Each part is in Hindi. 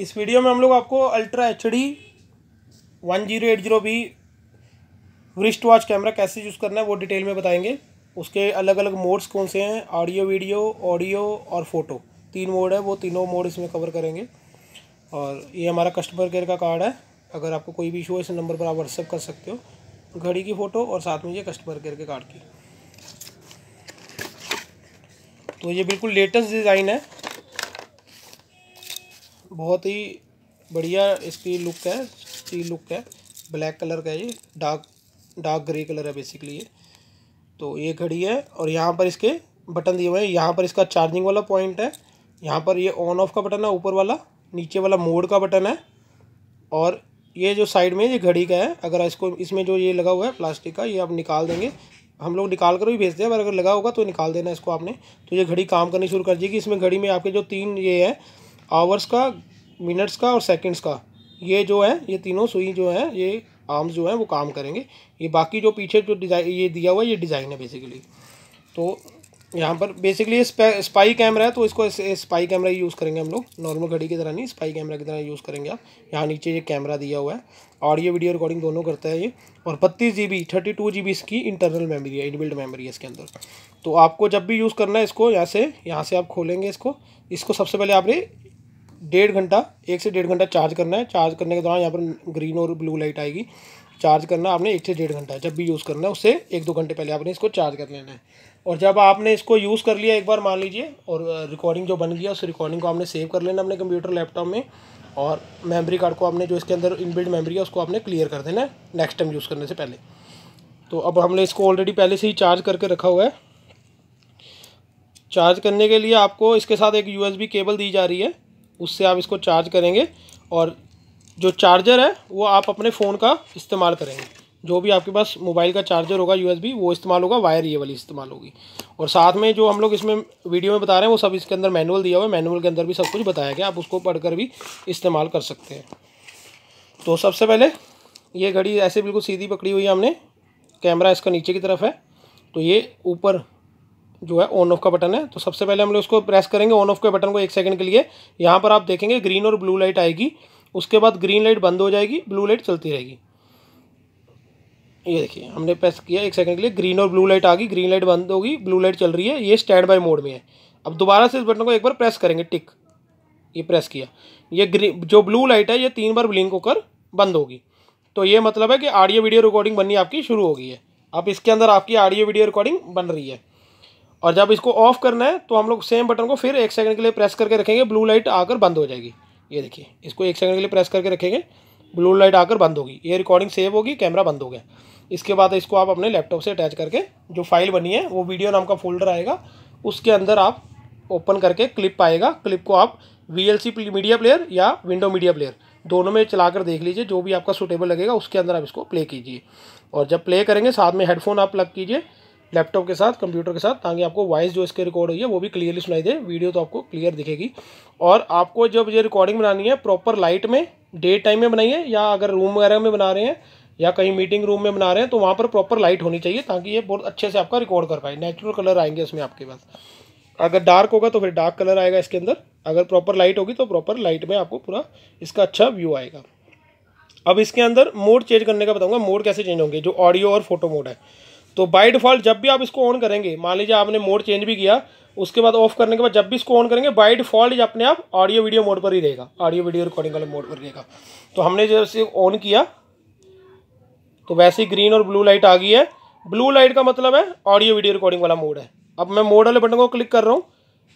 इस वीडियो में हम लोग आपको ultra H D one zero eight zero B wrist watch camera कैसे यूज़ करना है वो डिटेल में बताएंगे उसके अलग अलग मोड्स कौन से हैं ऑडियो वीडियो ऑडियो और फोटो तीन मोड है वो तीनों मोड इसमें कवर करेंगे और ये हमारा कस्टमर केयर का कार्ड है अगर आपको कोई भी इशू है इस नंबर पर आप व्हाट्सअप कर सकते हो घड़ी की फ़ोटो और साथ में ये कस्टमर केयर के कार्ड की तो ये बिल्कुल लेटेस्ट डिज़ाइन है बहुत ही बढ़िया इसकी लुक है इसकी लुक है ब्लैक कलर का ये डार्क डार्क ग्रे कलर है बेसिकली ये तो ये घड़ी है और यहाँ पर इसके बटन दिए हुए हैं यहाँ पर इसका चार्जिंग वाला पॉइंट है यहाँ पर ये ऑन ऑफ का बटन है ऊपर वाला नीचे वाला मोड का बटन है और ये जो साइड में ये घड़ी का है अगर इसको इसमें जो ये लगा हुआ है प्लास्टिक का ये आप निकाल देंगे हम लोग निकाल कर भी भेजते हैं पर अगर लगा होगा तो निकाल देना इसको आपने तो ये घड़ी काम करनी शुरू कर कि इसमें घड़ी में आपके जो तीन ये है आवर्स का मिनट्स का और सेकंड्स का ये जो है ये तीनों सुई जो है ये आर्म्स जो हैं वो काम करेंगे ये बाकी जो पीछे जो डिज़ाइन ये दिया हुआ है ये डिज़ाइन है बेसिकली तो यहाँ पर बेसिकली स्पाई कैमरा है तो इसको स्पाई कैमरा यूज़ करेंगे हम लोग नॉर्मल घड़ी की तरह नहीं स्पाई कैमरा की तरह यूज़ करेंगे आप यहाँ नीचे ये कैमरा दिया हुआ है ऑडियो वीडियो रिकॉर्डिंग दोनों करता है ये और बत्तीस G B thirty two G B इसकी इंटरनल मेमोरी है इनबिल्ड मेमोरी है इसके अंदर तो आपको जब भी यूज़ करना है इसको यहाँ से यहाँ से आप खोलेंगे इसको इसको सबसे पहले आपने डेढ़ घंटा एक से डेढ़ घंटा चार्ज करना है चार्ज करने के दौरान यहाँ पर ग्रीन और ब्लू लाइट आएगी चार्ज करना आपने एक से डेढ़ घंटा जब भी यूज़ करना है उससे एक दो घंटे पहले आपने इसको चार्ज कर लेना है और जब आपने इसको यूज़ कर लिया एक बार मान लीजिए और रिकॉर्डिंग जो बन गया उस रिकॉर्डिंग को आपने सेव कर लेना अपने कंप्यूटर लैपटॉप में और मेमोरी कार्ड को आपने जो इसके अंदर इनबिल्ड मेमोरी है उसको आपने क्लियर कर देना है नेक्स्ट टाइम यूज़ करने से पहले तो अब हमने इसको ऑलरेडी पहले से ही चार्ज करके रखा हुआ है चार्ज करने के लिए आपको इसके साथ एक यूएसबी केबल दी जा रही है उससे आप इसको चार्ज करेंगे और जो चार्जर है वो आप अपने फ़ोन का इस्तेमाल करेंगे जो भी आपके पास मोबाइल का चार्जर होगा यूएसबी वो इस्तेमाल होगा वायर ये वाली इस्तेमाल होगी और साथ में जो हम लोग इसमें वीडियो में बता रहे हैं वो सब इसके अंदर मैनुअल दिया हुआ है मैनुअल के अंदर भी सब कुछ बताया गया आप उसको पढ़कर भी इस्तेमाल कर सकते हैं तो सबसे पहले ये घड़ी ऐसे बिल्कुल सीधी पकड़ी हुई है हमने कैमरा इसका नीचे की तरफ है तो ये ऊपर जो है ऑन ऑफ का बटन है तो सबसे पहले हम लोग इसको प्रेस करेंगे ऑन ऑफ के बटन को एक सेकंड के लिए यहाँ पर आप देखेंगे ग्रीन और ब्लू लाइट आएगी उसके बाद ग्रीन लाइट बंद हो जाएगी ब्लू लाइट चलती रहेगी ये देखिए हमने प्रेस किया एक सेकंड के लिए ग्रीन और ब्लू लाइट आ गई ग्रीन लाइट बंद होगी ब्लू लाइट चल रही है ये स्टैंड बाई मोड में है अब दोबारा से इस बटन को एक बार प्रेस करेंगे टिक ये प्रेस किया ये जो ब्लू लाइट है ये तीन बार ब्लिंक होकर बंद होगी तो ये मतलब है कि ऑडियो वीडियो रिकॉर्डिंग बननी आपकी शुरू हो गई है अब इसके अंदर आपकी ऑडियो वीडियो रिकॉर्डिंग बन रही है और जब इसको ऑफ करना है तो हम लोग सेम बटन को फिर एक सेकंड के लिए प्रेस करके रखेंगे ब्लू लाइट आकर बंद हो जाएगी ये देखिए इसको एक सेकंड के लिए प्रेस करके रखेंगे ब्लू लाइट आकर बंद होगी ये रिकॉर्डिंग सेव होगी कैमरा बंद हो गया इसके बाद इसको आप अपने लैपटॉप से अटैच करके जो फाइल बनी है वो वीडियो नाम का फोल्डर आएगा उसके अंदर आप ओपन करके क्लिप आएगा क्लिप को आप वी मीडिया प्लेयर या विंडो मीडिया प्लेयर दोनों में चला कर देख लीजिए जो भी आपका सुटेबल लगेगा उसके अंदर आप इसको प्ले कीजिए और जब प्ले करेंगे साथ में हेडफोन आप प्लग कीजिए लैपटॉप के साथ कंप्यूटर के साथ ताकि आपको वॉइस जो इसके रिकॉर्ड हुई है वो भी क्लियरली सुनाई दे वीडियो तो आपको क्लियर दिखेगी और आपको जब ये रिकॉर्डिंग बनानी है प्रॉपर लाइट में डे टाइम में बनाइए या अगर रूम वगैरह में बना रहे हैं या कहीं मीटिंग रूम में बना रहे हैं तो वहाँ पर प्रॉपर लाइट होनी चाहिए ताकि ये बहुत अच्छे से आपका रिकॉर्ड कर पाए नेचुरल कलर आएंगे उसमें आपके पास अगर डार्क होगा तो फिर डार्क कलर आएगा इसके अंदर अगर प्रॉपर लाइट होगी तो प्रॉपर लाइट में आपको पूरा इसका अच्छा व्यू आएगा अब इसके अंदर मोड चेंज करने का बताऊंगा मोड कैसे चेंज होंगे जो ऑडियो और फोटो मोड है तो बाई डिफ़ॉल्ट जब भी आप इसको ऑन करेंगे मान लीजिए आपने मोड चेंज भी किया उसके बाद ऑफ करने के बाद जब भी इसको ऑन करेंगे बाई डिफ़ॉल्ट अपने आप ऑडियो वीडियो मोड पर ही रहेगा ऑडियो वीडियो रिकॉर्डिंग वाले मोड पर रहेगा तो हमने जब इसे ऑन किया तो वैसे ही ग्रीन और ब्लू लाइट आ गई है ब्लू लाइट का मतलब है ऑडियो वीडियो रिकॉर्डिंग वाला मोड है अब मैं मोड वाले बटन को क्लिक कर रहा हूँ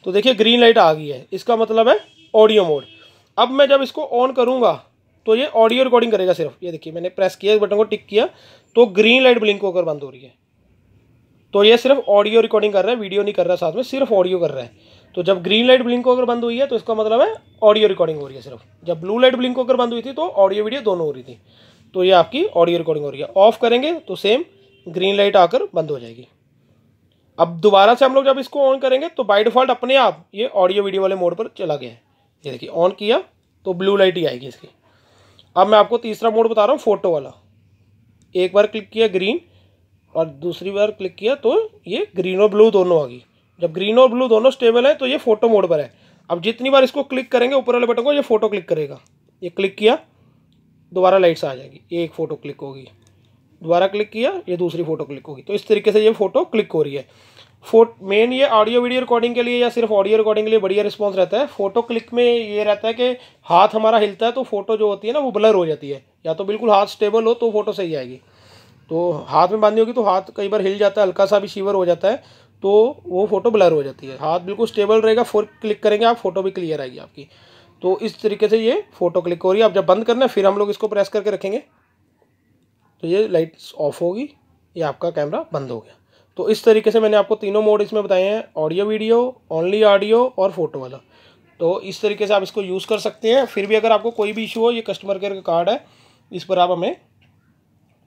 तो देखिए ग्रीन लाइट आ गई है इसका मतलब है ऑडियो मोड अब मैं जब इसको ऑन करूँगा तो ये ऑडियो रिकॉर्डिंग करेगा सिर्फ ये देखिए मैंने प्रेस किया इस बटन को टिक किया तो ग्रीन लाइट ब्लिंक होकर बंद हो रही है तो ये सिर्फ ऑडियो रिकॉर्डिंग कर रहा है वीडियो नहीं कर रहा साथ में सिर्फ ऑडियो कर रहा है तो जब ग्रीन लाइट ब्लिंक होकर बंद हुई है तो इसका मतलब है ऑडियो रिकॉर्डिंग हो रही है सिर्फ जब ब्लू लाइट ब्लिंक होकर बंद हुई थी तो ऑडियो वीडियो दोनों हो रही थी तो ये आपकी ऑडियो रिकॉर्डिंग हो रही है ऑफ करेंगे तो सेम ग्रीन लाइट आकर बंद हो जाएगी अब दोबारा से हम लोग जब इसको ऑन करेंगे तो बाई डिफॉल्ट अपने आप ये ऑडियो वीडियो वाले मोड पर चला गया है ये देखिए ऑन किया तो ब्लू लाइट ही आएगी इसकी अब मैं आपको तीसरा मोड बता रहा हूँ फोटो वाला एक बार क्लिक किया ग्रीन और दूसरी बार क्लिक किया तो ये ग्रीन और ब्लू दोनों आ गई जब ग्रीन और ब्लू दोनों स्टेबल है तो ये फोटो मोड पर है अब जितनी बार इसको क्लिक करेंगे ऊपर वाले बटन को ये फ़ोटो क्लिक करेगा ये क्लिक किया दोबारा लाइट्स आ जाएगी ये एक फ़ोटो क्लिक होगी दोबारा क्लिक किया ये दूसरी फ़ोटो क्लिक होगी तो इस तरीके से ये फ़ोटो क्लिक हो रही है फोट मेन ये ऑडियो वीडियो रिकॉर्डिंग के लिए या सिर्फ ऑडियो रिकॉर्डिंग के लिए बढ़िया रिस्पॉन्स रहता है फोटो क्लिक में ये रहता है कि हाथ हमारा हिलता है तो फोटो जो होती है ना वो ब्लर हो जाती है या तो बिल्कुल हाथ स्टेबल हो तो फोटो सही आएगी तो हाथ में बांधनी होगी तो हाथ कई बार हिल जाता है हल्का सा भी शीवर हो जाता है तो वो फोटो ब्लर हो जाती है हाथ बिल्कुल स्टेबल रहेगा फोर क्लिक करेंगे आप फोटो भी क्लियर आएगी आपकी तो इस तरीके से ये फोटो क्लिक हो रही है आप जब बंद करना है फिर हम लोग इसको प्रेस करके रखेंगे तो ये लाइट्स ऑफ होगी ये आपका कैमरा बंद हो गया तो इस तरीके से मैंने आपको तीनों मोड इसमें बताए हैं ऑडियो वीडियो ओनली ऑडियो और फोटो वाला तो इस तरीके से आप इसको यूज़ कर सकते हैं फिर भी अगर आपको कोई भी इशू हो ये कस्टमर केयर का कार्ड है इस पर आप हमें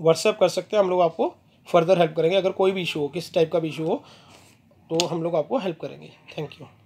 व्हाट्सअप कर सकते हैं हम लोग आपको फर्दर हेल्प करेंगे अगर कोई भी इशू हो किस टाइप का भी इशू हो तो हम लोग आपको हेल्प करेंगे थैंक यू